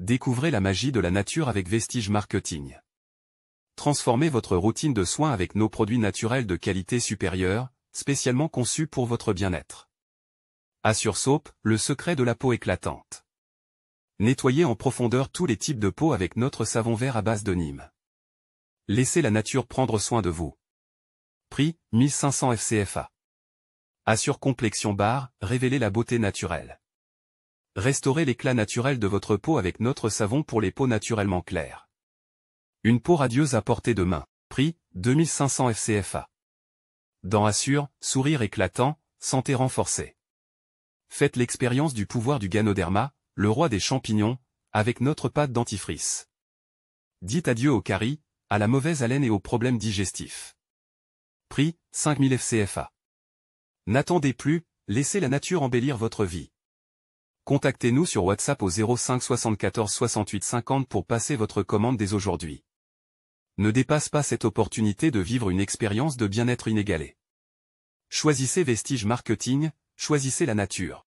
Découvrez la magie de la nature avec Vestige Marketing. Transformez votre routine de soins avec nos produits naturels de qualité supérieure, spécialement conçus pour votre bien-être. Assure Soap, le secret de la peau éclatante. Nettoyez en profondeur tous les types de peau avec notre savon vert à base de Nîmes. Laissez la nature prendre soin de vous. Prix, 1500 FCFA. Assure Complexion Bar, révélez la beauté naturelle. Restaurez l'éclat naturel de votre peau avec notre savon pour les peaux naturellement claires. Une peau radieuse à portée de main. Prix, 2500 FCFA. Dents assure, sourire éclatant, santé renforcée. Faites l'expérience du pouvoir du Ganoderma, le roi des champignons, avec notre pâte dentifrice. Dites adieu au caries, à la mauvaise haleine et aux problèmes digestifs. Prix, 5000 FCFA. N'attendez plus, laissez la nature embellir votre vie. Contactez-nous sur WhatsApp au 05 74 68 50 pour passer votre commande dès aujourd'hui. Ne dépasse pas cette opportunité de vivre une expérience de bien-être inégalée. Choisissez Vestige Marketing, choisissez la nature.